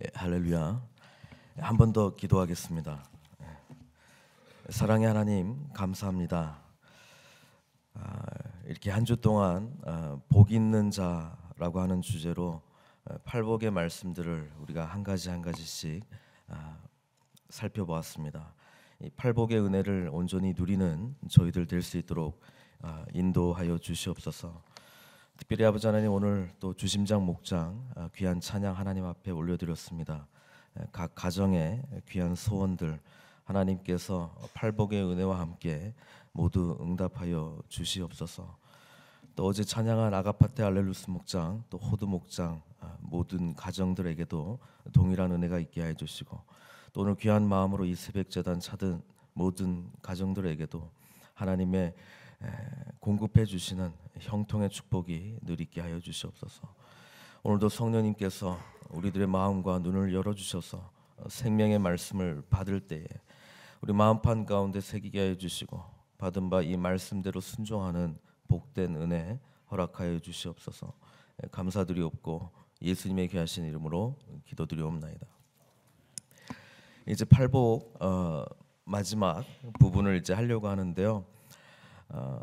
예, 할렐루야. 예, 한번 더 기도하겠습니다. 예, 사랑의 하나님 감사합니다. 아, 이렇게 한 주 동안 아, 복 있는 자라고 하는 주제로 아, 팔복의 말씀들을 우리가 한 가지 한 가지씩 살펴보았습니다. 이 팔복의 은혜를 온전히 누리는 저희들 될 수 있도록 인도하여 주시옵소서. 특별히 아버지 하나님 오늘 또 주심장 목장 아, 귀한 찬양 하나님 앞에 올려드렸습니다. 각 가정의 귀한 소원들 하나님께서 팔복의 은혜와 함께 모두 응답하여 주시옵소서. 또 어제 찬양한 아가파테 알렐루스 목장 또 호두 목장 아, 모든 가정들에게도 동일한 은혜가 있게 하 주시고 또 오늘 귀한 마음으로 이 새벽 재단 찾은 모든 가정들에게도 하나님의 공급해 주시는 형통의 축복이 늘 있게 하여 주시옵소서. 오늘도 성령님께서 우리들의 마음과 눈을 열어 주셔서 어, 생명의 말씀을 받을 때에 우리 마음판 가운데 새기게 하여 주시고 받은 바 이 말씀대로 순종하는 복된 은혜 허락하여 주시옵소서. 감사드리옵고 예수님의 귀하신 이름으로 기도드리옵나이다. 이제 팔복 어, 마지막 부분을 이제 하려고 하는데요. 어,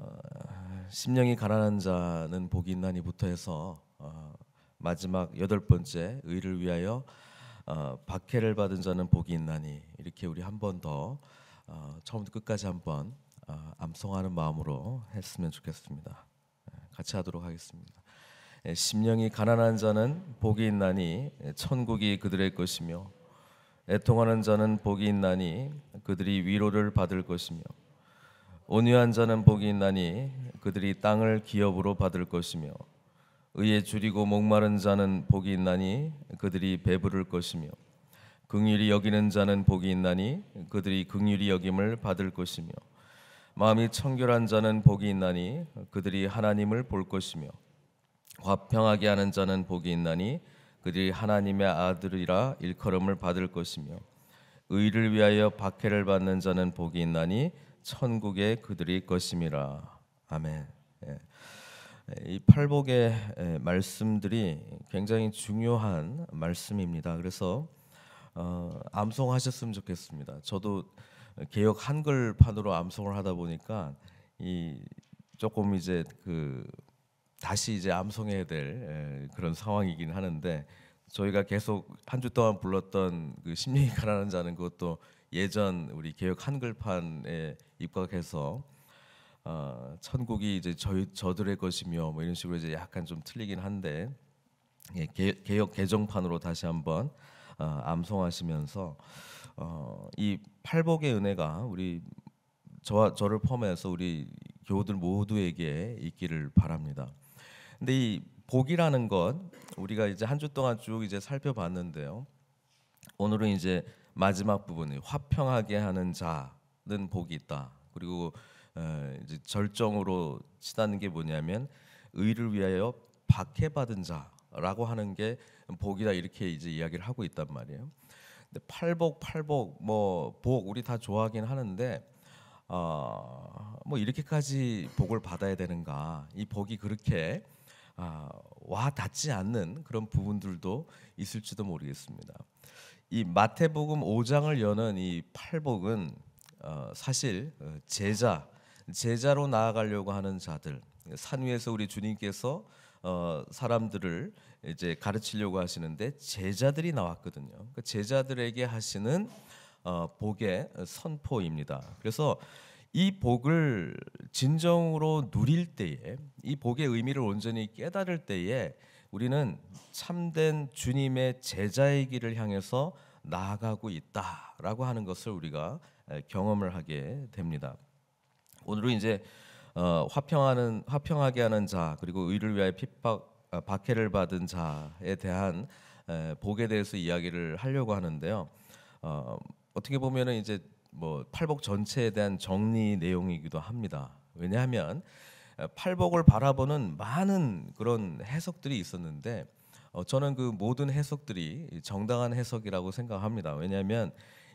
심령이 가난한 자는 복이 있나니부터 해서 어, 마지막 여덟 번째 의를 위하여 어, 박해를 받은 자는 복이 있나니 이렇게 우리 한 번더 어, 처음부터 끝까지 한번 어, 암송하는 마음으로 했으면 좋겠습니다. 예, 같이 하도록 하겠습니다. 예, 심령이 가난한 자는 복이 있나니 천국이 그들의 것이며 애통하는 자는 복이 있나니 그들이 위로를 받을 것이며 온유한 자는 복이 있나니 그들이 땅을 기업으로 받을 것이며 의에 줄이고 목마른 자는 복이 있나니 그들이 배부를 것이며 긍휼히 여기는 자는 복이 있나니 그들이 긍휼히 여김을 받을 것이며 마음이 청결한 자는 복이 있나니 그들이 하나님을 볼 것이며 화평하게 하는 자는 복이 있나니 그들이 하나님의 아들이라 일컬음을 받을 것이며 의를 위하여 박해를 받는 자는 복이 있나니 천국에 그들이 것임이라. 아멘. 예. 이 팔복의 예, 말씀들이 굉장히 중요한 말씀입니다. 그래서 어, 암송하셨으면 좋겠습니다. 저도 개혁 한글판으로 암송을 하다 보니까 이 조금 이제 그 다시 이제 암송해야 될 예, 그런 상황이긴 하는데 저희가 계속 한 주 동안 불렀던 그 심령이 가라는 자는 그것도 예전 우리 개혁 한글판에 입각해서 어, 천국이 이제 저희 저들의 것이며 뭐 이런 식으로 이제 약간 좀 틀리긴 한데 예, 개, 혁 개정판으로 다시 한번 어, 암송하시면서 어, 이 팔복의 은혜가 우리 저와 저를 포함해서 우리 교우들 모두에게 있기를 바랍니다. 근데 이 복이라는 것 우리가 이제 한 주 동안 쭉 이제 살펴봤는데요. 오늘은 이제 마지막 부분이 화평하게 하는 자는 복이 있다. 그리고 어, 이제 절정으로 치다는게 뭐냐면 의를 위하여 박해받은 자라고 하는 게 복이다 이렇게 이제 이야기를 하고 있단 말이에요. 근데 팔복 팔복 뭐 복 우리 다 좋아하긴 하는데 어, 뭐 이렇게까지 복을 받아야 되는가? 이 복이 그렇게 아와 닿지 않는 그런 부분들도 있을지도 모르겠습니다. 이 마태복음 5장을 여는 이 팔복은 어, 사실 어, 제자 제자로 나아가려고 하는 자들 산 위에서 우리 주님께서 어, 사람들을 이제 가르치려고 하시는데 제자들이 나왔거든요. 그 제자들에게 하시는 어, 복의 선포입니다. 그래서 이 복을 진정으로 누릴 때에 이 복의 의미를 온전히 깨달을 때에 우리는 참된 주님의 제자의 길을 향해서 나아가고 있다라고 하는 것을 우리가 경험을 하게 됩니다. 오늘은 이제 어, 화평하는 화평하게 하는 자 그리고 의를 위하여 핍박 아, 박해를 받은 자에 대한 에, 복에 대해서 이야기를 하려고 하는데요. 어, 어떻게 보면은 이제 뭐 팔복 전체에 대한 정리 내용이기도 합니다. 왜냐하면 팔복을 바라보는 많은 그런 해석들이 있었는데 어, 저는 그 모든 해석들이 정당한 해석이라고 생각합니다. 왜냐하면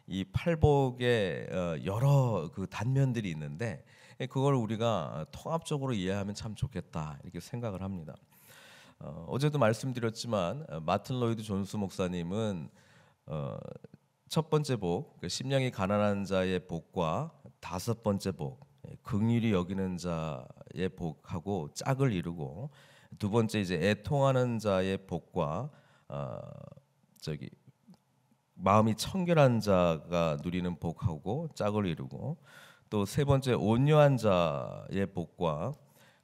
이 팔복의 어, 여러 그 단면들이 있는데 그걸 우리가 통합적으로 이해하면 참 좋겠다 이렇게 생각을 합니다. 어, 어 제도 말씀드렸지만 마튼 로이드 존스 목사님은 어, 첫 번째 복, 그 심령이 가난한 자의 복과 다섯 번째 복, 극률이 예, 여기는 자의 복하고 짝을 이루고 두 번째 이제 애통하는 자의 복과 어, 저기 마음이 청결한 자가 누리는 복하고 짝을 이루고 또 세 번째 온유한 자의 복과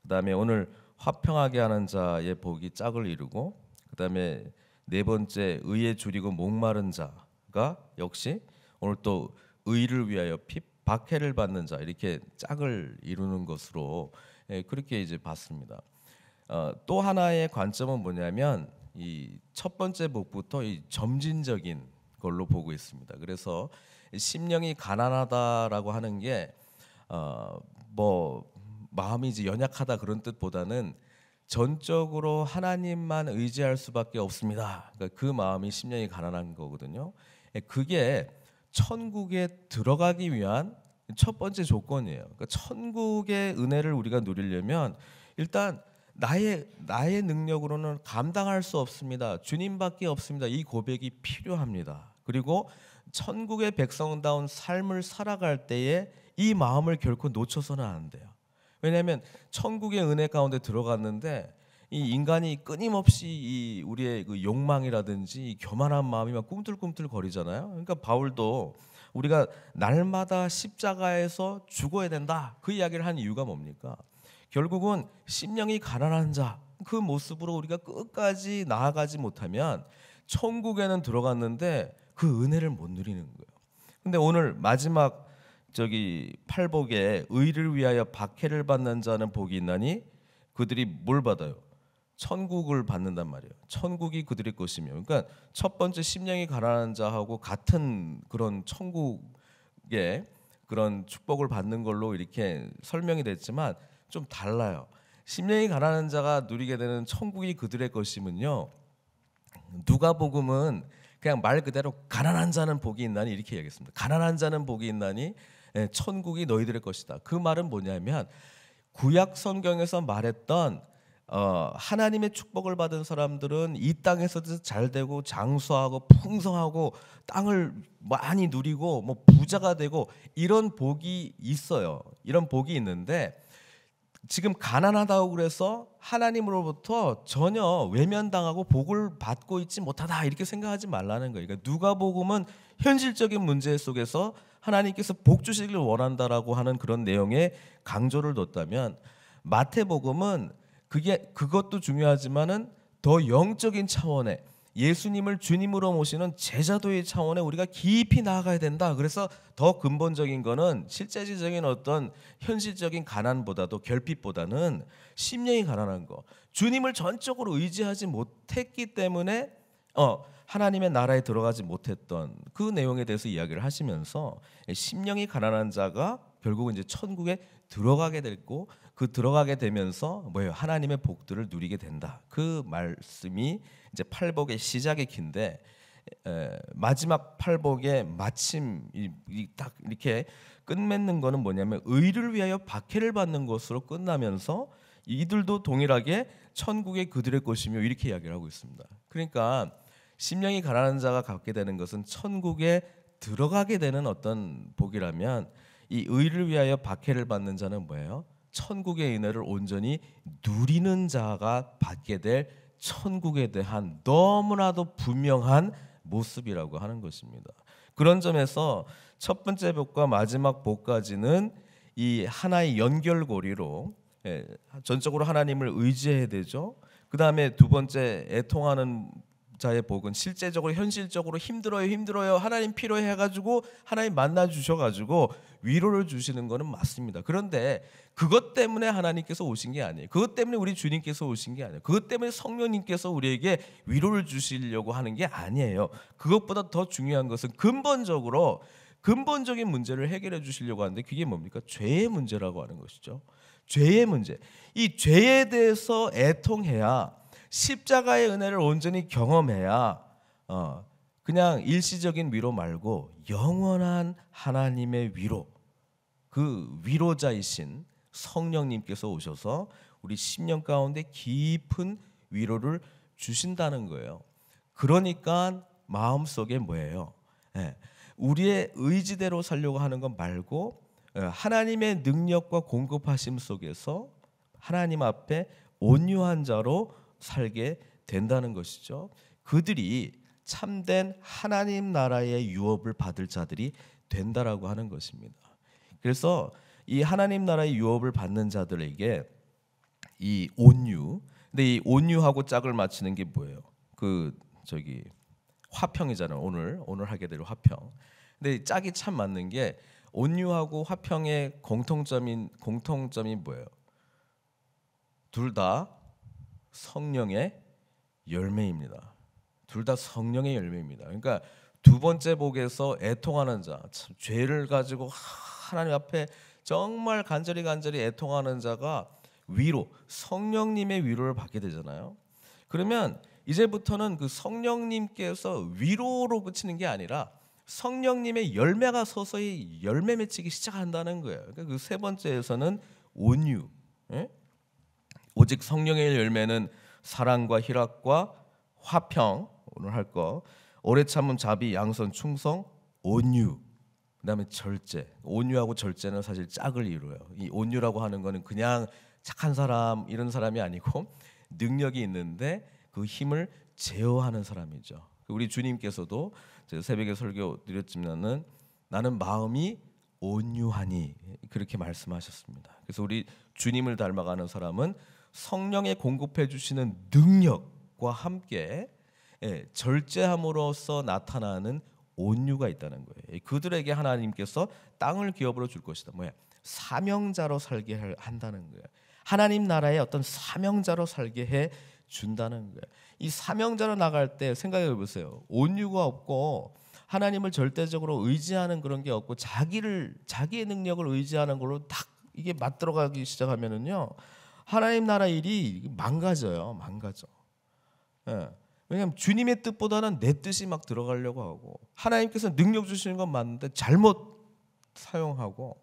그다음에 오늘 화평하게 하는 자의 복이 짝을 이루고 그다음에 네 번째 의에 줄이고 목마른 자가 역시 오늘 또 의를 위하여 핍 박해를 받는 자 이렇게 짝을 이루는 것으로 예, 그렇게 이제 봤습니다. 어, 또 하나의 관점은 뭐냐면 이 첫 번째 복부터 이 점진적인 걸로 보고 있습니다. 그래서 심령이 가난하다라고 하는 게뭐 어, 뭐 마음이 이제 연약하다 그런 뜻보다는 전적으로 하나님만 의지할 수밖에 없습니다. 그러니까 그 마음이 심령이 가난한 거거든요. 예, 그게 천국에 들어가기 위한 첫 번째 조건이에요. 그러니까 천국의 은혜를 우리가 누리려면 일단 나의 나의 능력으로는 감당할 수 없습니다. 주님밖에 없습니다. 이 고백이 필요합니다. 그리고 천국의 백성다운 삶을 살아갈 때에 이 마음을 결코 놓쳐서는 안 돼요. 왜냐하면 천국의 은혜 가운데 들어갔는데 이 인간이 끊임없이 이 우리의 그 욕망이라든지 이 교만한 마음이 막 꿈틀꿈틀 거리잖아요. 그러니까 바울도 우리가 날마다 십자가에서 죽어야 된다. 그 이야기를 한 이유가 뭡니까? 결국은 심령이 가난한 자 그 모습으로 우리가 끝까지 나아가지 못하면 천국에는 들어갔는데 그 은혜를 못 누리는 거예요. 근데 오늘 마지막 저기 팔복에 의를 위하여 박해를 받는 자는 복이 있나니 그들이 뭘 받아요? 천국을 받는단 말이에요. 천국이 그들의 것이며. 그러니까 첫 번째 심령이 가난한 자하고 같은 그런 천국의 그런 축복을 받는 걸로 이렇게 설명이 됐지만 좀 달라요. 심령이 가난한 자가 누리게 되는 천국이 그들의 것이면요 누가복음은 그냥 말 그대로 가난한 자는 복이 있나니 이렇게 이야기했습니다. 가난한 자는 복이 있나니 예, 천국이 너희들의 것이다. 그 말은 뭐냐면 구약 성경에서 말했던 어, 하나님의 축복을 받은 사람들은 이 땅에서도 잘 되고 장수하고 풍성하고 땅을 많이 누리고 뭐 부자가 되고 이런 복이 있어요. 이런 복이 있는데 지금 가난하다고 그래서 하나님으로부터 전혀 외면당하고 복을 받고 있지 못하다 이렇게 생각하지 말라는 거예요. 그러니까 누가복음은 현실적인 문제 속에서 하나님께서 복 주시기를 원한다라고 하는 그런 내용에 강조를 뒀다면 마태복음은 그게 그것도 중요하지만은 더 영적인 차원의 예수님을 주님으로 모시는 제자도의 차원에 우리가 깊이 나아가야 된다. 그래서 더 근본적인 거는 실제적인 어떤 현실적인 가난보다도 결핍보다는 심령이 가난한 거. 주님을 전적으로 의지하지 못했기 때문에 어 하나님의 나라에 들어가지 못했던 그 내용에 대해서 이야기를 하시면서 심령이 가난한 자가 결국은 이제 천국에 들어가게 됐고 그 들어가게 되면서 뭐예요? 하나님의 복들을 누리게 된다. 그 말씀이 이제 팔복의 시작의 긴데 마지막 팔복의 마침 이, 딱 이렇게 끝맺는 거는 뭐냐면 의를 위하여 박해를 받는 것으로 끝나면서 이들도 동일하게 천국의 그들의 것이며 이렇게 이야기를 하고 있습니다. 그러니까 심령이 가난한 자가 갖게 되는 것은 천국에 들어가게 되는 어떤 복이라면 이 의를 위하여 박해를 받는 자는 뭐예요? 천국의 은혜를 온전히 누리는 자가 받게 될 천국에 대한 너무나도 분명한 모습이라고 하는 것입니다. 그런 점에서 첫 번째 복과 마지막 복까지는 이 하나의 연결고리로 예, 전적으로 하나님을 의지해야 되죠. 그 다음에 두 번째 애통하는 자의 복은 실제적으로 현실적으로 힘들어요 힘들어요 하나님 필요해 가지고 하나님 만나 주셔가지고 위로를 주시는 것은 맞습니다 그런데 그것 때문에 하나님께서 오신 게 아니에요 그것 때문에 우리 주님께서 오신 게 아니에요 그것 때문에 성령님께서 우리에게 위로를 주시려고 하는 게 아니에요 그것보다 더 중요한 것은 근본적으로 근본적인 문제를 해결해 주시려고 하는데 그게 뭡니까 죄의 문제라고 하는 것이죠 죄의 문제 이 죄에 대해서 애통해야 십자가의 은혜를 온전히 경험해야 어, 그냥 일시적인 위로 말고 영원한 하나님의 위로 그 위로자이신 성령님께서 오셔서 우리 10년 가운데 깊은 위로를 주신다는 거예요. 그러니까 마음속에 뭐예요? 예, 우리의 의지대로 살려고 하는 것 말고 예, 하나님의 능력과 공급하심 속에서 하나님 앞에 온유한 자로 살게 된다는 것이죠. 그들이 참된 하나님 나라의 유업을 받을 자들이 된다라고 하는 것입니다. 그래서 이 하나님 나라의 유업을 받는 자들에게 이 온유 근데 이 온유하고 짝을 맞추는 게 뭐예요? 그 저기 화평이잖아요. 오늘 오늘 하게 될 화평. 근데 짝이 참 맞는 게 온유하고 화평의 공통점인 공통점이 뭐예요? 둘다 성령의 열매입니다. 둘 다 성령의 열매입니다. 그러니까 두 번째 복에서 애통하는 자, 죄를 가지고 하나님 앞에 정말 간절히 간절히 애통하는 자가 위로 성령님의 위로를 받게 되잖아요. 그러면 이제부터는 그 성령님께서 위로로 그치는 게 아니라 성령님의 열매가 서서히 열매 맺히기 시작한다는 거예요. 그러니까그 번째에서는 온유, 예? 오직 성령의 열매는 사랑과 희락과 화평 오늘 할 거 오래 참음 자비 양선 충성 온유 그다음에 절제 온유하고 절제는 사실 짝을 이루어요 이 온유라고 하는 거는 그냥 착한 사람 이런 사람이 아니고 능력이 있는데 그 힘을 제어하는 사람이죠 우리 주님께서도 새벽에 설교 드렸지만은 나는 마음이 온유하니 그렇게 말씀하셨습니다 그래서 우리 주님을 닮아가는 사람은 성령에 공급해 주시는 능력과 함께 예, 절제함으로써 나타나는 온유가 있다는 거예요. 그들에게 하나님께서 땅을 기업으로 줄 것이다. 뭐야? 사명자로 살게 한다는 거예요. 하나님 나라의 어떤 사명자로 살게 해 준다는 거예요. 이 사명자로 나갈 때 생각해 보세요. 온유가 없고 하나님을 절대적으로 의지하는 그런 게 없고 자기를 자기의 능력을 의지하는 걸로 딱 이게 맞들어가기 시작하면은요. 하나님 나라 일이 망가져요. 망가져. 예. 왜냐하면 주님의 뜻보다는 내 뜻이 막 들어가려고 하고 하나님께서 능력 주시는 건 맞는데 잘못 사용하고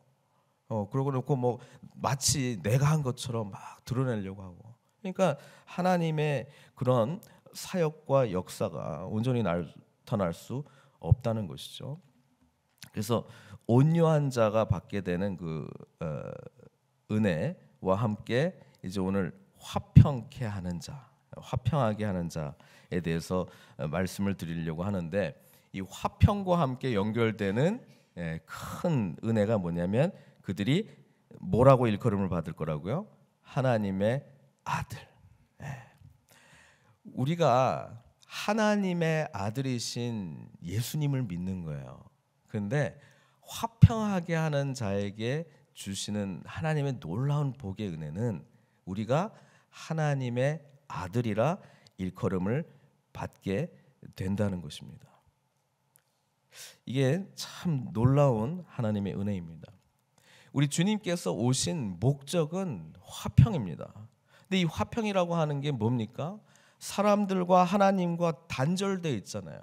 어 그러고 놓고 뭐 마치 내가 한 것처럼 막 드러내려고 하고 그러니까 하나님의 그런 사역과 역사가 온전히 나타날 수 없다는 것이죠. 그래서 온유한 자가 받게 되는 그 어, 은혜와 함께 이제 오늘 화평케 하는 자, 화평하게 하는 자에 대해서 어, 말씀을 드리려고 하는데 이 화평과 함께 연결되는 예, 큰 은혜가 뭐냐면 그들이 뭐라고 일컬음을 받을 거라고요? 하나님의 아들. 예. 우리가 하나님의 아들이신 예수님을 믿는 거예요. 그런데 화평하게 하는 자에게 주시는 하나님의 놀라운 복의 은혜는 우리가 하나님의 아들이라 일컬음을 받게 된다는 것입니다. 이게 참 놀라운 하나님의 은혜입니다. 우리 주님께서 오신 목적은 화평입니다. 근데 이 화평이라고 하는 게 뭡니까? 사람들과 하나님과 단절돼 있잖아요.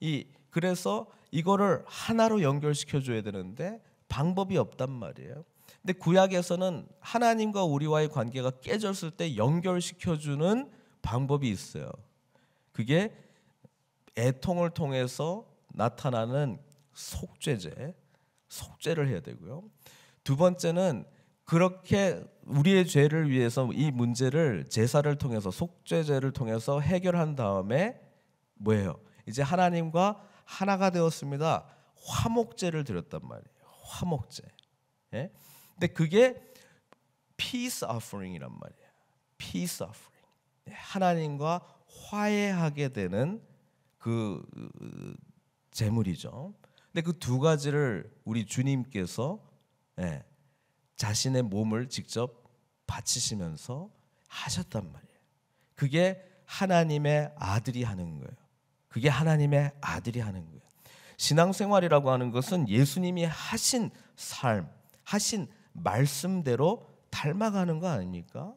이 그래서 이거를 하나로 연결시켜 줘야 되는데 방법이 없단 말이에요. 근데 구약에서는 하나님과 우리와의 관계가 깨졌을 때 연결시켜 주는 방법이 있어요. 그게 애통을 통해서 나타나는 속죄제, 속죄를 해야 되고요. 두 번째는 그렇게 우리의 죄를 위해서 이 문제를 제사를 통해서 속죄제를 통해서 해결한 다음에 뭐예요? 이제 하나님과 하나가 되었습니다. 화목제를 드렸단 말이에요. 화목제. 예? 근데 그게 peace offering이란 말이에요. peace offering. 네, 하나님과 화해하게 되는 그 제물이죠. 근데 그 두 가지를 우리 주님께서 예, 자신의 몸을 직접 바치시면서 하셨단 말이에요. 그게 하나님의 아들이 하는 거예요. 그게 하나님의 아들이 하는 거예요. 신앙생활이라고 하는 것은 예수님이 하신 삶, 하신 말씀대로 닮아가는 거 아닙니까?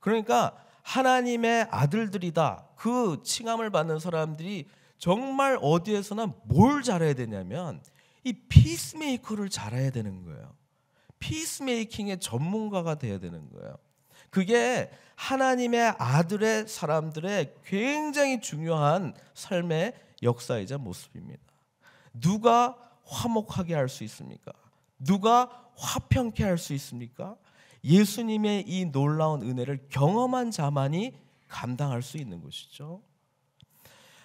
그러니까 하나님의 아들들이다. 그 칭함을 받는 사람들이 정말 어디에서나 뭘 잘해야 되냐면 이 피스메이커를 잘해야 되는 거예요. 피스메이킹의 전문가가 돼야 되는 거예요. 그게 하나님의 아들의 사람들의 굉장히 중요한 삶의 역사이자 모습입니다. 누가 화목하게 할 수 있습니까? 누가 화평케 할 수 있습니까? 예수님의 이 놀라운 은혜를 경험한 자만이 감당할 수 있는 것이죠.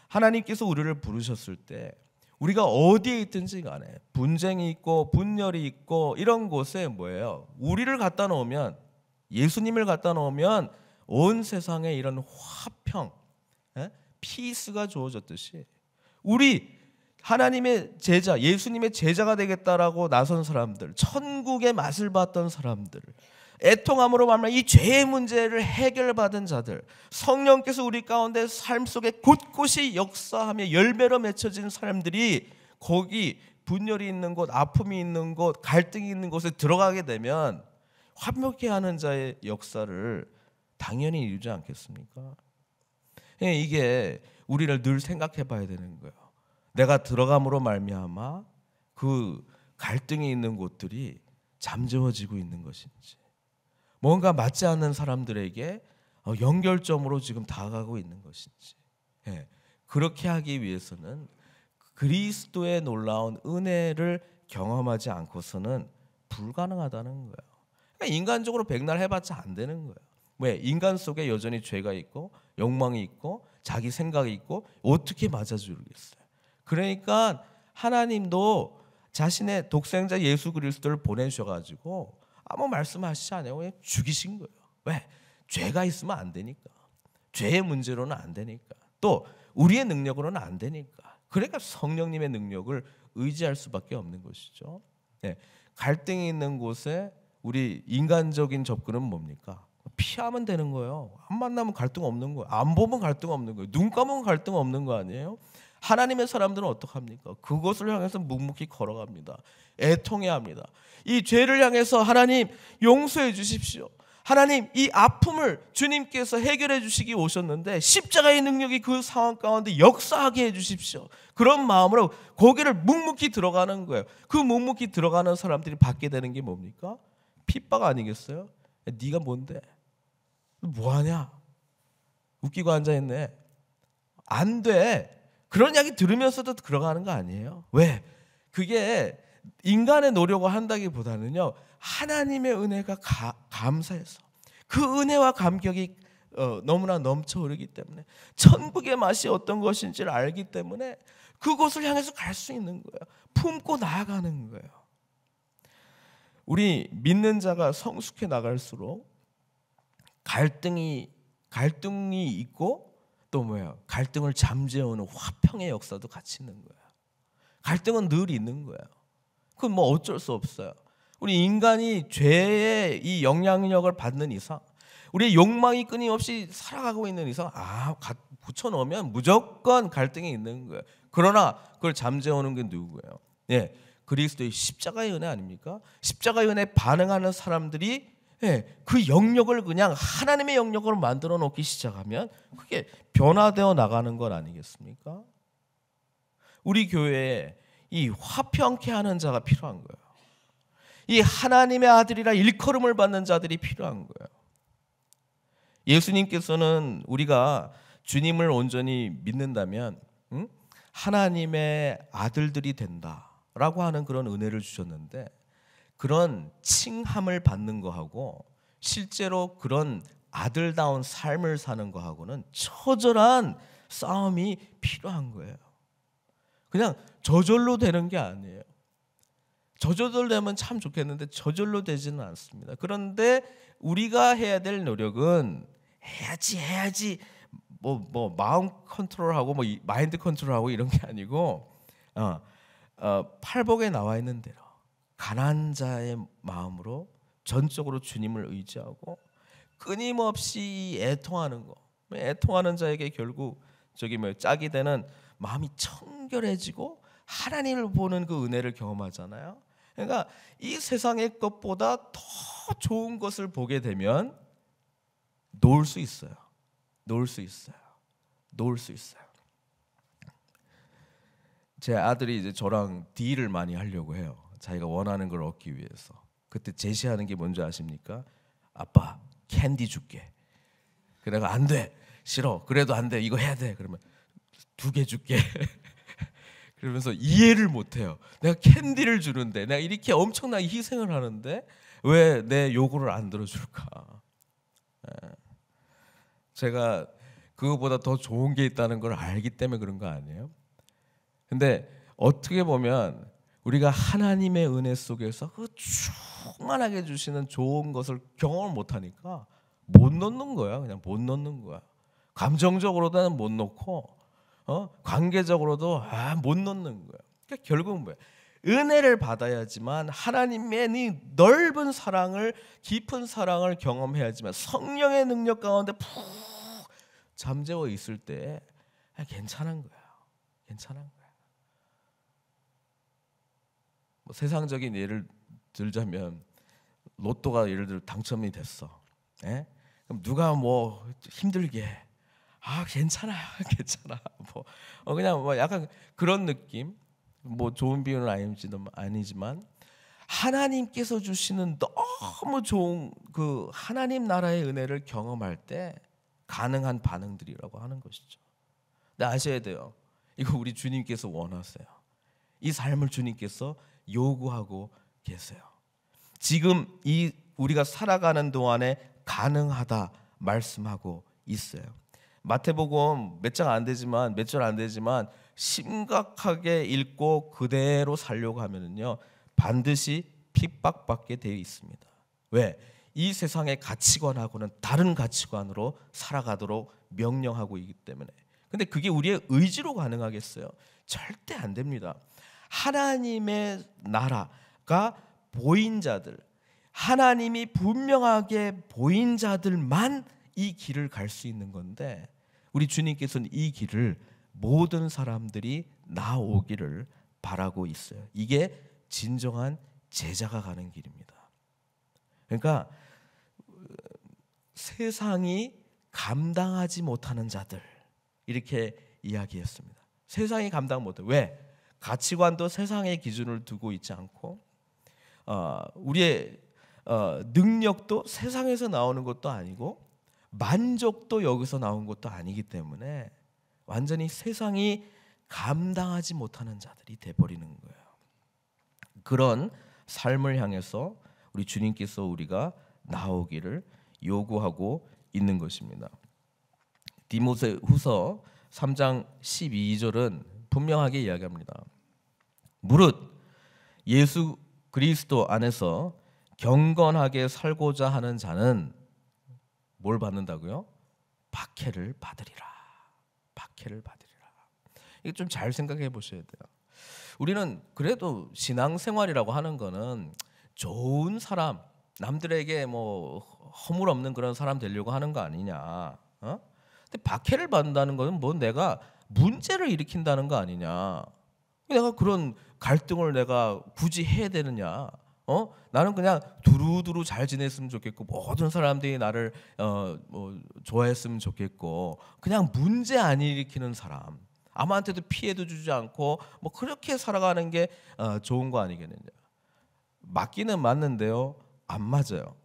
하나님께서 우리를 부르셨을 때 우리가 어디에 있든지 간에 분쟁이 있고 분열이 있고 이런 곳에 뭐예요? 우리를 갖다 놓으면 예수님을 갖다 놓으면 온 세상에 이런 화평, 예? 피스가 주어졌듯이 우리 하나님의 제자, 예수님의 제자가 되겠다라고 나선 사람들, 천국의 맛을 봤던 사람들, 애통함으로 말하면 이 죄의 문제를 해결받은 자들, 성령께서 우리 가운데 삶 속에 곳곳이 역사하며 열매로 맺혀진 사람들이 거기 분열이 있는 곳, 아픔이 있는 곳, 갈등이 있는 곳에 들어가게 되면 화목해 하는 자의 역사를 당연히 이루지 않겠습니까? 이게 우리를 늘 생각해 봐야 되는 거예요. 내가 들어감으로 말미암아 그 갈등이 있는 곳들이 잠재워지고 있는 것인지 뭔가 맞지 않는 사람들에게 어, 연결점으로 지금 다가가고 있는 것인지 예, 그렇게 하기 위해서는 그리스도의 놀라운 은혜를 경험하지 않고서는 불가능하다는 거예요. 그러니까 인간적으로 백날 해봤자 안 되는 거예요. 왜 인간 속에 여전히 죄가 있고 욕망이 있고 자기 생각이 있고 어떻게 맞아주겠어요? 그러니까 하나님도 자신의 독생자 예수 그리스도를 보내셔 가지고 아무 말씀하시지 않아요. 그냥 죽이신 거예요. 왜? 죄가 있으면 안 되니까. 죄의 문제로는 안 되니까. 또 우리의 능력으로는 안 되니까. 그러니까 성령님의 능력을 의지할 수밖에 없는 것이죠. 네. 갈등이 있는 곳에 우리 인간적인 접근은 뭡니까? 피하면 되는 거예요. 안 만나면 갈등 없는 거예요. 안 보면 갈등 없는 거예요. 눈 감으면 갈등 없는 거 아니에요? 하나님의 사람들은 어떡합니까? 그것을 향해서 묵묵히 걸어갑니다. 애통해야 합니다. 이 죄를 향해서 하나님 용서해 주십시오. 하나님 이 아픔을 주님께서 해결해 주시기 오셨는데 십자가의 능력이 그 상황 가운데 역사하게 해 주십시오. 그런 마음으로 고개를 묵묵히 들어가는 거예요. 그 묵묵히 들어가는 사람들이 받게 되는 게 뭡니까? 핍박 아니겠어요? 네가 뭔데? 뭐 하냐? 웃기고 앉아 있네. 안 돼. 그런 이야기 들으면서도 들어가는 거 아니에요? 왜? 그게 인간의 노력을 한다기보다는요 하나님의 은혜가 가, 감사해서 그 은혜와 감격이 어, 너무나 넘쳐흐르기 때문에 천국의 맛이 어떤 것인지를 알기 때문에 그곳을 향해서 갈 수 있는 거예요. 품고 나아가는 거예요. 우리 믿는 자가 성숙해 나갈수록 갈등이 갈등이 있고 또 뭐야 갈등을 잠재우는 화평의 역사도 같이 있는 거야. 갈등은 늘 있는 거야. 그건 뭐 어쩔 수 없어요. 우리 인간이 죄의 이 영향력을 받는 이상, 우리의 욕망이 끊임없이 살아가고 있는 이상, 아 붙여놓으면 무조건 갈등이 있는 거예 그러나 그걸 잠재우는 게 누구예요? 예, 그리스도의 십자가의 은혜 아닙니까? 십자가의 은혜 반응하는 사람들이 예, 그 영역을 그냥 하나님의 영역으로 만들어 놓기 시작하면 그게 변화되어 나가는 것 아니겠습니까? 우리 교회에 이 화평케 하는 자가 필요한 거예요. 이 하나님의 아들이라 일컬음을 받는 자들이 필요한 거예요. 예수님께서는 우리가 주님을 온전히 믿는다면 응? 하나님의 아들들이 된다라고 하는 그런 은혜를 주셨는데 그런 칭함을 받는 거하고 실제로 그런 아들다운 삶을 사는 거하고는 처절한 싸움이 필요한 거예요. 그냥 저절로 되는 게 아니에요. 저절로 되면 참 좋겠는데 저절로 되지는 않습니다. 그런데 우리가 해야 될 노력은 해야지 해야지 뭐뭐 뭐 마음 컨트롤하고 뭐 마인드 컨트롤하고 이런 게 아니고 어, 어 팔복에 나와 있는 대로 가난 자의 마음으로 전적으로 주님을 의지하고 끊임없이 애통하는 거. 애통하는 자에게 결국 저기 뭐 짝이 되는 마음이 청결해지고 하나님을 보는 그 은혜를 경험하잖아요. 그러니까 이 세상의 것보다 더 좋은 것을 보게 되면 놓을 수 있어요. 놓을 수 있어요. 놓을 수 있어요. 제 아들이 이제 저랑 딜을 많이 하려고 해요. 자기가 원하는 걸 얻기 위해서 그때 제시하는 게 뭔지 아십니까? 아빠 캔디 줄게. 그래가 안 돼. 싫어. 그래도 안 돼. 이거 해야 돼. 그러면 두 개 줄게. 그러면서 이해를 못 해요. 내가 캔디를 주는데 내가 이렇게 엄청나게 희생을 하는데 왜 내 요구를 안 들어줄까? 예. 제가 그거보다 더 좋은 게 있다는 걸 알기 때문에 그런 거 아니에요? 근데 어떻게 보면 우리가 하나님의 은혜 속에서 그 충만하게 주시는 좋은 것을 경험을 못하니까 못 넣는 거야. 그냥 못 넣는 거야. 감정적으로는 못 넣고 어? 관계적으로도 아, 못 넣는 거야. 그러니까 결국 뭐야? 은혜를 받아야지만 하나님의 넓은 사랑을 깊은 사랑을 경험해야지만 성령의 능력 가운데 푹 잠재워 있을 때 아, 괜찮은 거야. 괜찮은 거야. 뭐 세상적인 예를 들자면 로또가 예를 들어 당첨이 됐어. 에? 예? 그럼 누가 뭐 힘들게 아 괜찮아 괜찮아 뭐 어, 그냥 뭐 약간 그런 느낌 뭐 좋은 비유는 아니지만 아니지만 하나님께서 주시는 너무 좋은 그 하나님 나라의 은혜를 경험할 때 가능한 반응들이라고 하는 것이죠. 근데 아셔야 돼요. 이거 우리 주님께서 원하세요. 이 삶을 주님께서 요구하고 계세요. 지금 이 우리가 살아가는 동안에 가능하다 말씀하고 있어요. 마태복음 몇 장 안 되지만 몇 절 안 되지만 심각하게 읽고 그대로 살려고 하면은요 반드시 핍박받게 되어 있습니다. 왜? 이 세상의 가치관하고는 다른 가치관으로 살아가도록 명령하고 있기 때문에. 근데 그게 우리의 의지로 가능하겠어요? 절대 안 됩니다. 하나님의 나라가 보인 자들, 하나님이 분명하게 보인 자들만 이 길을 갈 수 있는 건데 우리 주님께서는 이 길을 모든 사람들이 나오기를 바라고 있어요. 이게 진정한 제자가 가는 길입니다. 그러니까 세상이 감당하지 못하는 자들 이렇게 이야기했습니다. 세상이 감당 못해. 왜? 가치관도 세상의 기준을 두고 있지 않고 어, 우리의 어, 능력도 세상에서 나오는 것도 아니고 만족도 여기서 나온 것도 아니기 때문에 완전히 세상이 감당하지 못하는 자들이 돼버리는 거예요. 그런 삶을 향해서 우리 주님께서 우리가 나오기를 요구하고 있는 것입니다. 디모세 후서 3장 12절은 분명하게 이야기합니다. 무릇 예수 그리스도 안에서 경건하게 살고자 하는 자는 뭘 받는다고요? 박해를 받으리라. 박해를 받으리라. 이게 좀잘 생각해 보셔야 돼요. 우리는 그래도 신앙생활이라고 하는 거는 좋은 사람, 남들에게 뭐 허물 없는 그런 사람 되려고 하는 거 아니냐. 어? 근데 박해를 받는다는 것은 뭐 내가 문제를 일으킨다는 거 아니냐. 내가 그런 갈등을 내가 굳이 해야 되느냐? 어? 나는 그냥 두루두루 잘 지냈으면 좋겠고 모든 사람들이 나를 어, 뭐, 좋아했으면 좋겠고 그냥 문제 안 일으키는 사람 아무한테도 피해도 주지 않고 뭐 그렇게 살아가는 게 어, 좋은 거 아니겠느냐 맞기는 맞는데요 안 맞아요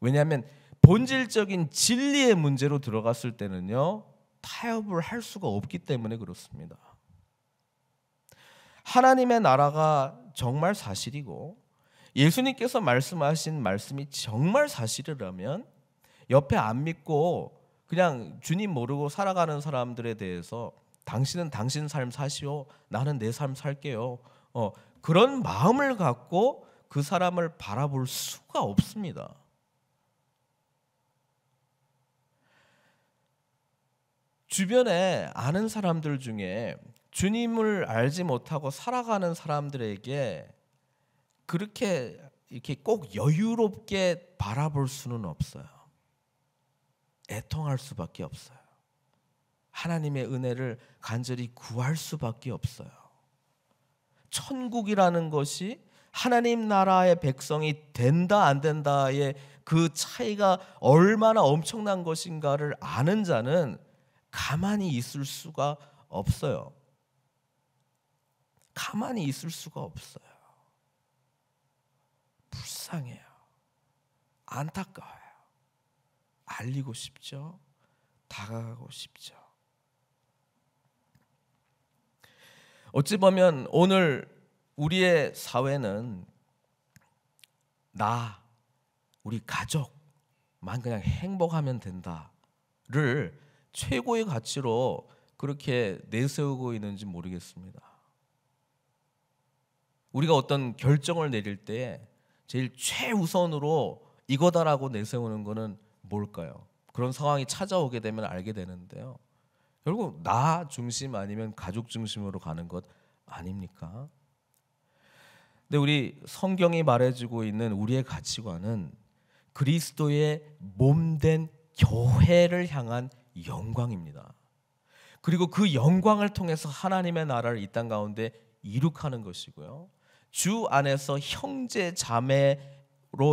왜냐하면 본질적인 진리의 문제로 들어갔을 때는요 타협을 할 수가 없기 때문에 그렇습니다 하나님의 나라가 정말 사실이고 예수님께서 말씀하신 말씀이 정말 사실이라면 옆에 안 믿고 그냥 주님 모르고 살아가는 사람들에 대해서 당신은 당신 삶 사시오 나는 내 삶 살게요 어, 그런 마음을 갖고 그 사람을 바라볼 수가 없습니다. 주변에 아는 사람들 중에 주님을 알지 못하고 살아가는 사람들에게 그렇게 이렇게 꼭 여유롭게 바라볼 수는 없어요. 애통할 수밖에 없어요. 하나님의 은혜를 간절히 구할 수밖에 없어요. 천국이라는 것이 하나님 나라의 백성이 된다 안 된다의 그 차이가 얼마나 엄청난 것인가를 아는 자는 가만히 있을 수가 없어요. 가만히 있을 수가 없어요. 불쌍해요. 안타까워요. 알리고 싶죠. 다가가고 싶죠. 어찌 보면 오늘 우리의 사회는 나, 우리 가족만 그냥 행복하면 된다를 최고의 가치로 그렇게 내세우고 있는지 모르겠습니다. 우리가 어떤 결정을 내릴 때 제일 최우선으로 이거다라고 내세우는 거는 뭘까요? 그런 상황이 찾아오게 되면 알게 되는데요. 결국 나 중심 아니면 가족 중심으로 가는 것 아닙니까? 근데 우리 성경이 말해주고 있는 우리의 가치관은 그리스도의 몸된 교회를 향한 영광입니다. 그리고 그 영광을 통해서 하나님의 나라를 이 땅 가운데 이룩하는 것이고요. 주 안에서 형제 자매로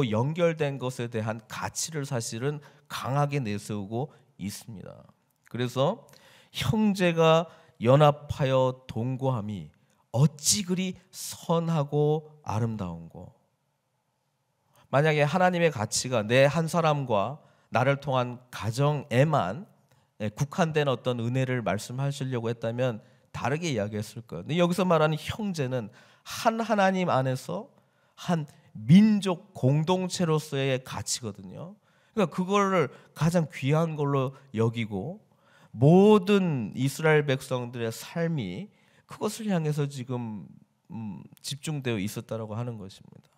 연결된 것에 대한 가치를 사실은 강하게 내세우고 있습니다. 그래서 형제가 연합하여 동거함이 어찌 그리 선하고 아름다운고. 만약에 하나님의 가치가 내 한 사람과 나를 통한 가정에만 국한된 어떤 은혜를 말씀하시려고 했다면 다르게 이야기했을 거예요. 근데 여기서 말하는 형제는 한 하나님 안에서 한 민족 공동체로서의 가치거든요. 그러니까 그거를 가장 귀한 걸로 여기고 모든 이스라엘 백성들의 삶이 그것을 향해서 지금 음, 집중되어 있었다라고 하는 것입니다.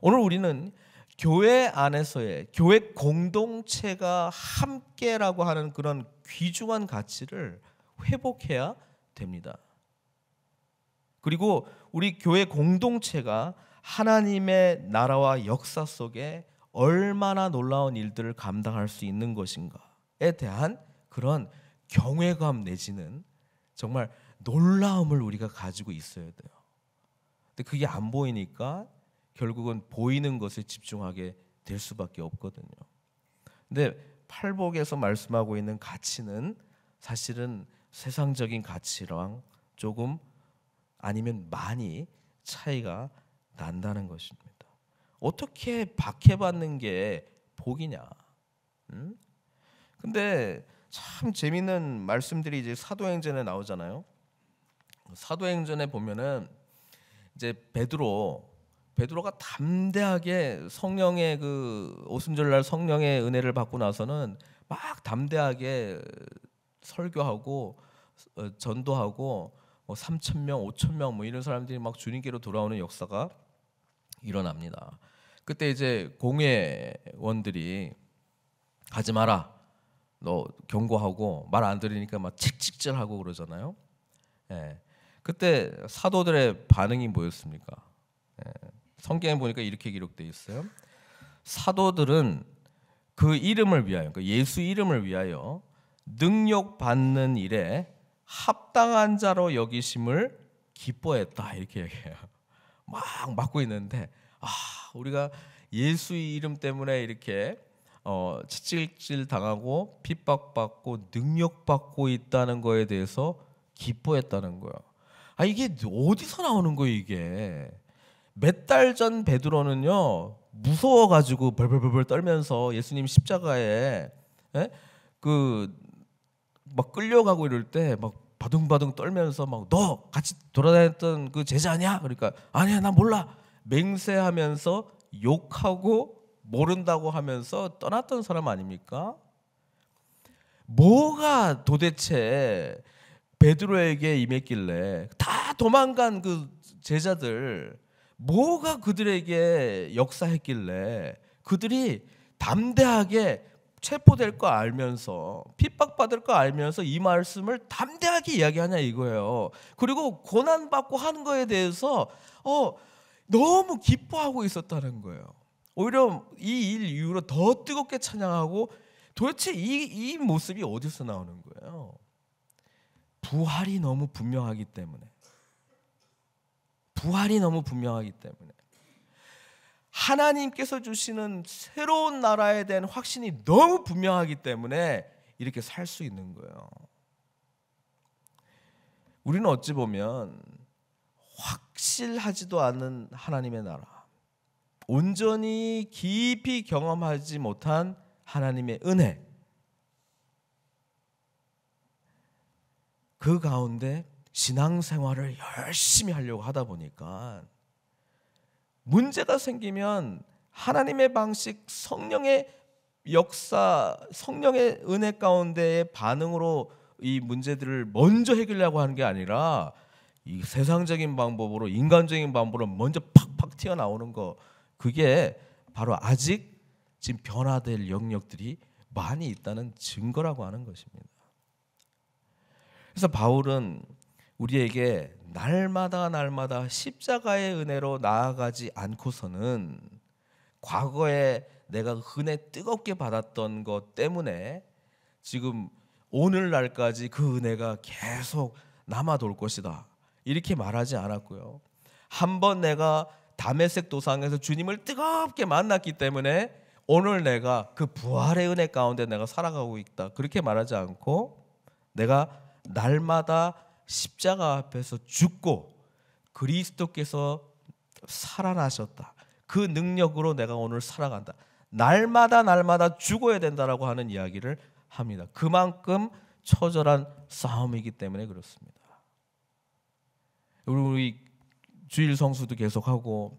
오늘 우리는 교회 안에서의 교회 공동체가 함께라고 하는 그런 귀중한 가치를 회복해야 됩니다. 그리고 우리 교회 공동체가 하나님의 나라와 역사 속에 얼마나 놀라운 일들을 감당할 수 있는 것인가에 대한 그런 경외감 내지는 정말 놀라움을 우리가 가지고 있어야 돼요. 근데 그게 안 보이니까 결국은 보이는 것에 집중하게 될 수밖에 없거든요. 근데 팔복에서 말씀하고 있는 가치는 사실은 세상적인 가치랑 조금 아니면 많이 차이가 난다는 것입니다. 어떻게 박해받는 게 복이냐? 음? 근데 참재미는 말씀들이 이제 사도행전에 나오잖아요. 사도행전에 보면은 이제 베드로 베드로가 담대하게 성령의 그 오순절날 성령의 은혜를 받고 나서는 막 담대하게 설교하고 어, 전도하고 3천 뭐 명, 5천 명뭐 이런 사람들이 막 주님께로 돌아오는 역사가 일어납니다. 그때 이제 공회원들이 가지 마라. 너 경고하고 말 안 들으니까 막 칙칙질하고 그러잖아요. 예. 그때 사도들의 반응이 뭐였습니까? 예. 성경에 보니까 이렇게 기록돼 있어요. 사도들은 그 이름을 위하여, 그니까 예수 이름을 위하여 능력 받는 일에 합당한 자로 여기심을 기뻐했다 이렇게 얘기해요. 막 맞고 있는데 아 우리가 예수의 이름 때문에 이렇게 어, 찌질질 당하고 핍박받고 능력받고 있다는 거에 대해서 기뻐했다는 거예요아 이게 어디서 나오는 거예요 이게? 몇 달 전 베드로는요 무서워가지고 벌벌벌벌 떨면서 예수님 십자가에 에? 예? 그막 끌려가고 이럴 때막 바둥바둥 떨면서 막 너 같이 돌아다녔던 그 제자냐? 그러니까 아니야 나 몰라 맹세하면서 욕하고 모른다고 하면서 떠났던 사람 아닙니까? 뭐가 도대체 베드로에게 임했길래 다 도망간 그 제자들 뭐가 그들에게 역사했길래 그들이 담대하게 체포될 거 알면서 핍박받을 거 알면서 이 말씀을 담대하게 이야기하냐 이거예요. 그리고 고난 받고 하는 거에 대해서 어 너무 기뻐하고 있었다는 거예요. 오히려 이 일 이후로 더 뜨겁게 찬양하고 도대체 이, 이 모습이 어디서 나오는 거예요? 부활이 너무 분명하기 때문에 부활이 너무 분명하기 때문에 하나님께서 주시는 새로운 나라에 대한 확신이 너무 분명하기 때문에 이렇게 살 수 있는 거예요. 우리는 어찌 보면 확실하지도 않은 하나님의 나라, 온전히 깊이 경험하지 못한 하나님의 은혜, 그 가운데 신앙생활을 열심히 하려고 하다 보니까 문제가 생기면 하나님의 방식, 성령의 역사, 성령의 은혜 가운데의 반응으로 이 문제들을 먼저 해결하려고 하는 게 아니라 이 세상적인 방법으로 인간적인 방법으로 먼저 팍팍 튀어나오는 거 그게 바로 아직 지금 변화될 영역들이 많이 있다는 증거라고 하는 것입니다. 그래서 바울은 우리에게 날마다 날마다 십자가의 은혜로 나아가지 않고서는 과거에 내가 은혜 뜨겁게 받았던 것 때문에 지금 오늘날까지 그 은혜가 계속 남아 돌 것이다. 이렇게 말하지 않았고요. 한 번 내가 담에색 도상에서 주님을 뜨겁게 만났기 때문에 오늘 내가 그 부활의 은혜 가운데 내가 살아가고 있다. 그렇게 말하지 않고 내가 날마다 십자가 앞에서 죽고 그리스도께서 살아나셨다. 그 능력으로 내가 오늘 살아간다. 날마다 날마다 죽어야 된다라고 하는 이야기를 합니다. 그만큼 처절한 싸움이기 때문에 그렇습니다. 우리 주일 성수도 계속하고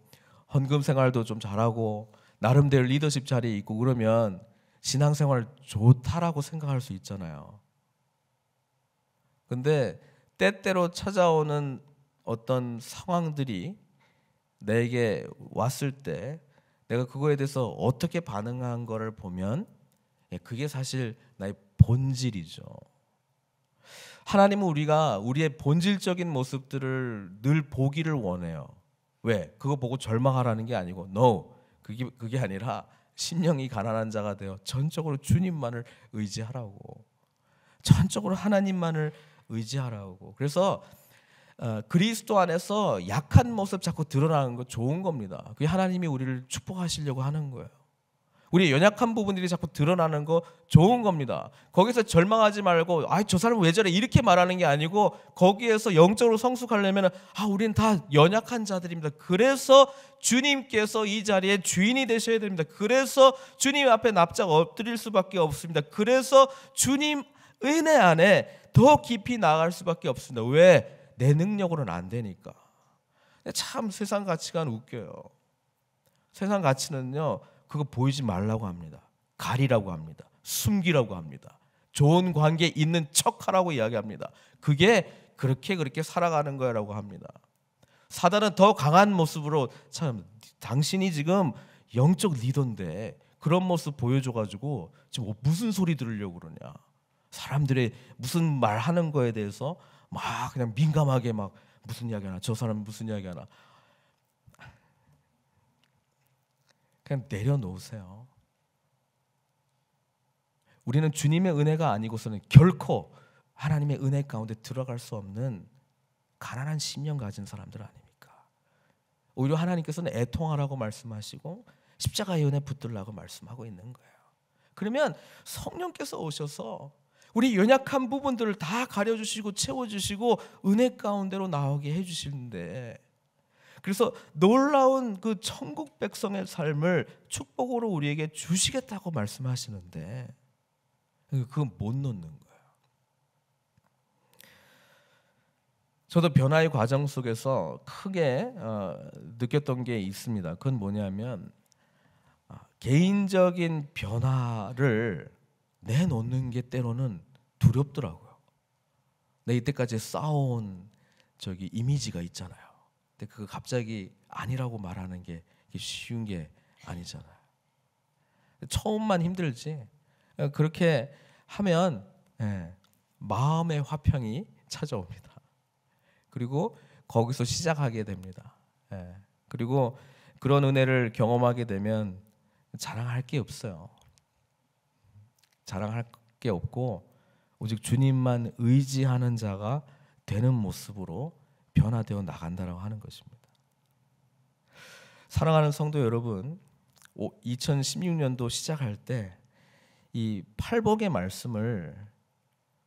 헌금 생활도 좀 잘하고 나름대로 리더십 자리에 있고 그러면 신앙생활 좋다라고 생각할 수 있잖아요. 근데 때때로 찾아오는 어떤 상황들이 내게 왔을 때 내가 그거에 대해서 어떻게 반응한 거를 보면 예, 그게 사실 나의 본질이죠. 하나님은 우리가 우리의 본질적인 모습들을 늘 보기를 원해요. 왜? 그거 보고 절망하라는 게 아니고 no. 그게 그게 아니라 심령이 가난한 자가 되어 전적으로 주님만을 의지하라고. 전적으로 하나님만을 의지하라고. 그래서 어, 그리스도 안에서 약한 모습 자꾸 드러나는 거 좋은 겁니다. 그게 하나님이 우리를 축복하시려고 하는 거예요. 우리 연약한 부분들이 자꾸 드러나는 거 좋은 겁니다. 거기서 절망하지 말고 아저 사람 왜 저래 이렇게 말하는 게 아니고 거기에서 영적으로 성숙하려면 아 우리는 다 연약한 자들입니다. 그래서 주님께서 이 자리에 주인이 되셔야 됩니다. 그래서 주님 앞에 납작 엎드릴 수밖에 없습니다. 그래서 주님 은혜 안에 더 깊이 나아갈 수밖에 없습니다. 왜? 내 능력으로는 안 되니까. 참 세상 가치관 웃겨요. 세상 가치는요, 그거 보이지 말라고 합니다. 가리라고 합니다. 숨기라고 합니다. 좋은 관계 있는 척 하라고 이야기합니다. 그게 그렇게 그렇게 살아가는 거라고 합니다. 사단은 더 강한 모습으로 참 당신이 지금 영적 리더인데 그런 모습 보여줘가지고 지금 무슨 소리 들으려고 그러냐. 사람들의 무슨 말 하는 거에 대해서 막 그냥 민감하게 막 무슨 이야기 하나 저 사람 무슨 이야기 하나 그냥 내려놓으세요. 우리는 주님의 은혜가 아니고서는 결코 하나님의 은혜 가운데 들어갈 수 없는 가난한 심령 가진 사람들 아닙니까? 오히려 하나님께서는 애통하라고 말씀하시고 십자가의 은혜 붙들라고 말씀하고 있는 거예요. 그러면 성령께서 오셔서 우리 연약한 부분들을 다 가려주시고 채워주시고 은혜 가운데로 나오게 해주시는데 그래서 놀라운 그 천국 백성의 삶을 축복으로 우리에게 주시겠다고 말씀하시는데 그건 못 놓는 거예요. 저도 변화의 과정 속에서 크게 어, 느꼈던 게 있습니다. 그건 뭐냐면 아, 개인적인 변화를 내놓는 게 때로는 두렵더라고요. 내 이때까지 쌓아 저기 이미지가 있잖아요. 근데 그거 갑자기 아니라고 말하는 게 쉬운 게 아니잖아요. 처음만 힘들지. 예, 그렇게 하면 예, 마음의 화평이 찾아옵니다. 그리고 거기서 시작하게 됩니다. 예, 그리고 그런 은혜를 경험하게 되면 자랑할 게 없어요. 자랑할 게 없고 오직 주님만 의지하는 자가 되는 모습으로 변화되어 나간다라고 하는 것입니다. 사랑하는 성도 여러분, 2016년도 시작할 때 이 팔복의 말씀을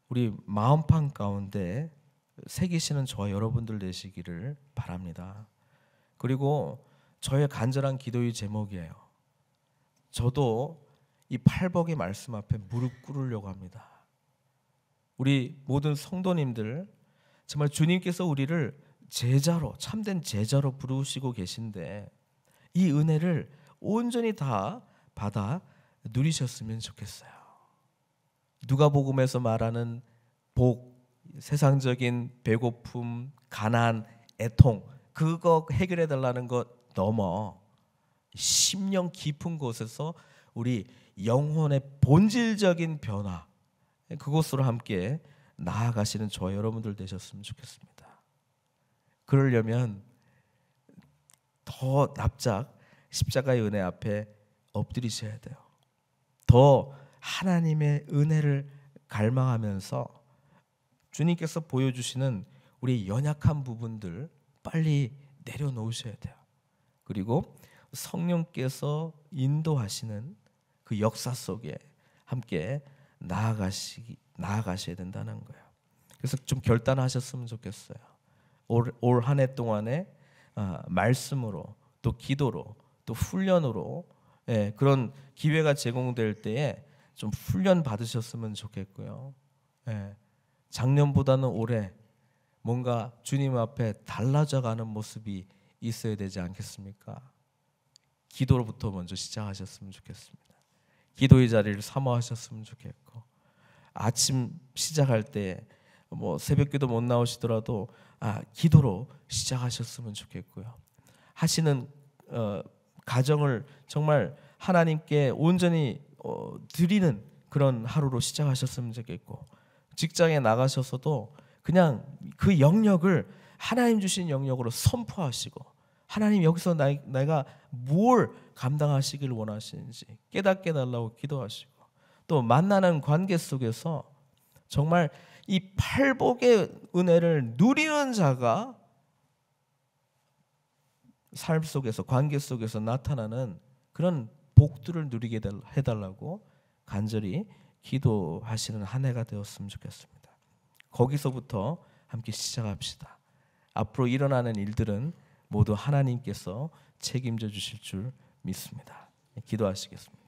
우리 마음판 가운데 새기시는 저와 여러분들 되시기를 바랍니다. 그리고 저의 간절한 기도의 제목이에요. 저도 이 팔복의 말씀 앞에 무릎 꿇으려고 합니다. 우리 모든 성도님들 정말 주님께서 우리를 제자로 참된 제자로 부르시고 계신데 이 은혜를 온전히 다 받아 누리셨으면 좋겠어요. 누가복음에서 말하는 복, 세상적인 배고픔, 가난, 애통 그거 해결해 달라는 것 넘어 심령 깊은 곳에서 우리 영혼의 본질적인 변화 그곳으로 함께 나아가시는 저 여러분들 되셨으면 좋겠습니다. 그러려면 더 납작 십자가의 은혜 앞에 엎드리셔야 돼요. 더 하나님의 은혜를 갈망하면서 주님께서 보여주시는 우리 연약한 부분들 빨리 내려놓으셔야 돼요. 그리고 성령께서 인도하시는 그 역사 속에 함께 나아가시 나아가셔야 된다는 거예요. 그래서 좀 결단하셨으면 좋겠어요. 올 한 해 동안에 아, 말씀으로 또 기도로 또 훈련으로 예, 그런 기회가 제공될 때에 좀 훈련 받으셨으면 좋겠고요. 예, 작년보다는 올해 뭔가 주님 앞에 달라져가는 모습이 있어야 되지 않겠습니까? 기도로부터 먼저 시작하셨으면 좋겠습니다. 기도의 자리를 사모하셨으면 좋겠고 아침 시작할 때 뭐 새벽기도 못 나오시더라도 아 기도로 시작하셨으면 좋겠고요 하시는 어, 가정을 정말 하나님께 온전히 어, 드리는 그런 하루로 시작하셨으면 좋겠고 직장에 나가셔서도 그냥 그 영역을 하나님 주신 영역으로 선포하시고 하나님 여기서 나, 내가 뭘 감당하시길 원하시는지 깨닫게 달라고 기도하시고 또 만나는 관계 속에서 정말 이 팔복의 은혜를 누리는 자가 삶 속에서 관계 속에서 나타나는 그런 복들을 누리게 해달라고 간절히 기도하시는 한 해가 되었으면 좋겠습니다. 거기서부터 함께 시작합시다. 앞으로 일어나는 일들은 모두 하나님께서 책임져 주실 줄 믿습니다. 예, 기도하시겠습니다.